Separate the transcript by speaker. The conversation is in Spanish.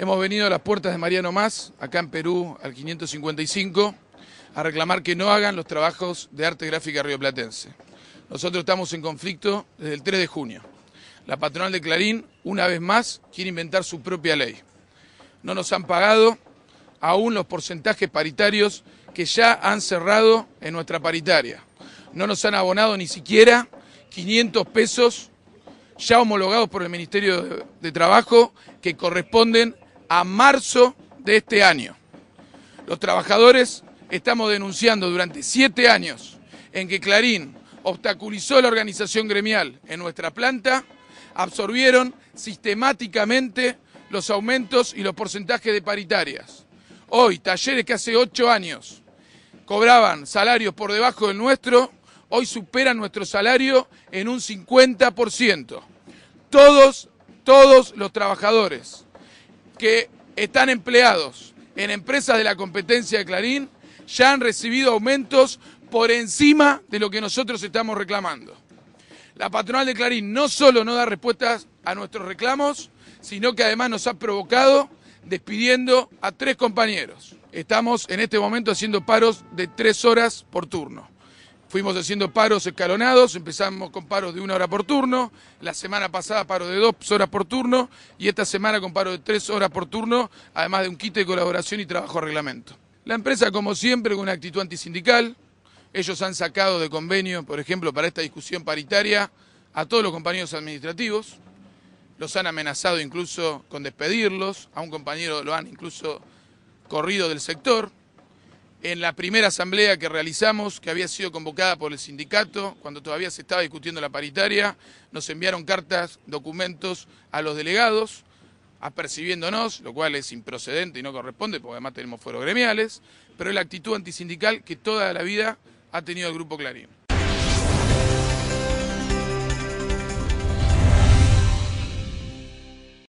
Speaker 1: Hemos venido a las puertas de Mariano Más, acá en Perú, al 555, a reclamar que no hagan los trabajos de arte gráfica rioplatense. Nosotros estamos en conflicto desde el 3 de junio. La patronal de Clarín, una vez más, quiere inventar su propia ley. No nos han pagado aún los porcentajes paritarios que ya han cerrado en nuestra paritaria. No nos han abonado ni siquiera 500 pesos ya homologados por el Ministerio de Trabajo que corresponden a marzo de este año. Los trabajadores estamos denunciando durante siete años en que Clarín obstaculizó la organización gremial en nuestra planta, absorbieron sistemáticamente los aumentos y los porcentajes de paritarias. Hoy, talleres que hace ocho años cobraban salarios por debajo del nuestro, hoy superan nuestro salario en un 50%. Todos, todos los trabajadores que están empleados en empresas de la competencia de Clarín ya han recibido aumentos por encima de lo que nosotros estamos reclamando. La patronal de Clarín no solo no da respuestas a nuestros reclamos, sino que además nos ha provocado despidiendo a tres compañeros. Estamos en este momento haciendo paros de tres horas por turno. Fuimos haciendo paros escalonados, empezamos con paros de una hora por turno, la semana pasada paro de dos horas por turno y esta semana con paro de tres horas por turno, además de un quite de colaboración y trabajo a reglamento. La empresa, como siempre, con una actitud antisindical, ellos han sacado de convenio, por ejemplo, para esta discusión paritaria, a todos los compañeros administrativos, los han amenazado incluso con despedirlos, a un compañero lo han incluso corrido del sector en la primera asamblea que realizamos, que había sido convocada por el sindicato, cuando todavía se estaba discutiendo la paritaria, nos enviaron cartas, documentos a los delegados, apercibiéndonos, lo cual es improcedente y no corresponde, porque además tenemos fueros gremiales, pero es la actitud antisindical que toda la vida ha tenido el Grupo Clarín.